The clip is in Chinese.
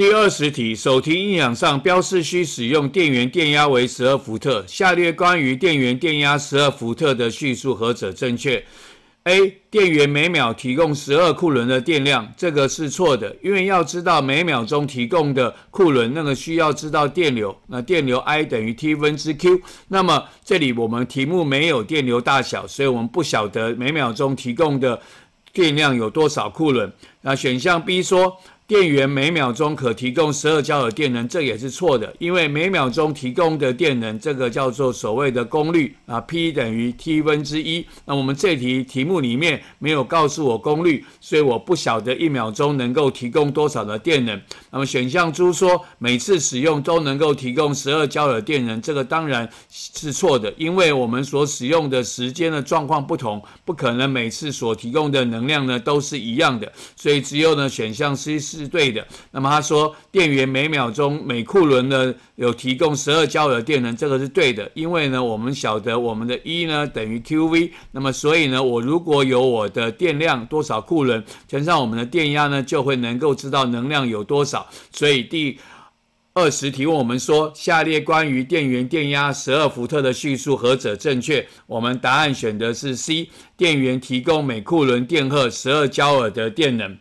第二十题，手提音响上标示需使用电源电压为十二伏特。下列关于电源电压十二伏特的叙述何者正确？A. 电源每秒提供十二库仑的电量，这个是错的，因为要知道每秒钟提供的库仑，那个需要知道电流。那电流 I 等于 t 分之 Q，那么这里我们题目没有电流大小，所以我们不晓得每秒钟提供的电量有多少库仑。那选项 B 说。电源每秒钟可提供十二焦耳电能，这也是错的，因为每秒钟提供的电能，这个叫做所谓的功率啊，P 等于 t 分之一。那我们这题题目里面没有告诉我功率，所以我不晓得一秒钟能够提供多少的电能。那么选项猪说每次使用都能够提供十二焦耳电能，这个当然是错的，因为我们所使用的时间的状况不同，不可能每次所提供的能量呢都是一样的。所以只有呢选项 C 是。是对的。那么他说，电源每秒钟每库仑呢有提供十二焦耳电能，这个是对的。因为呢，我们晓得我们的 E 呢等于 QV，那么所以呢，我如果有我的电量多少库仑，加上我们的电压呢，就会能够知道能量有多少。所以第二十题问我们说，下列关于电源电压十二伏特的叙述何者正确？我们答案选的是 C，电源提供每库仑电荷十二焦耳的电能。